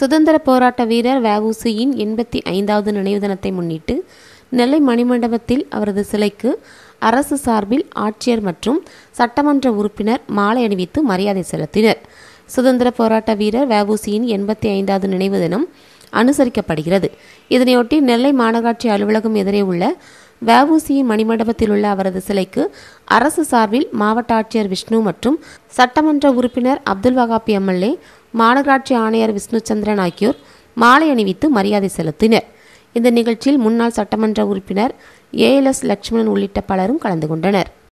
சுதந்திர போராட்ட வீரர் வவுசியின் எண்பத்தி ஐந்தாவது நினைவு தினத்தை முன்னிட்டு நெல்லை மணிமண்டபத்தில் அவரது சிலைக்கு அரசு சார்பில் ஆட்சியர் மற்றும் சட்டமன்ற உறுப்பினர் மாலை அணிவித்து மரியாதை செலுத்தினர் சுதந்திர போராட்ட வீரர் வவுசியின் எண்பத்தி ஐந்தாவது நினைவு தினம் அனுசரிக்கப்படுகிறது இதனையொட்டி நெல்லை மாநகராட்சி அலுவலகம் எதிரே உள்ள வஉசி மணிமண்டபத்தில் உள்ள அவரது சிலைக்கு அரசு சார்பில் மாவட்ட ஆட்சியர் விஷ்ணு மற்றும் சட்டமன்ற உறுப்பினர் அப்துல் வகாபி எம்எல்ஏ மாநகராட்சி ஆணையர் விஷ்ணு சந்திரன் ஆகியோர் மாலை அணிவித்து மரியாதை செலுத்தினர் இந்த நிகழ்ச்சியில் முன்னாள் சட்டமன்ற உறுப்பினர் ஏஎல்எஸ் லட்சுமணன் உள்ளிட்ட பலரும் கலந்து கொண்டனர்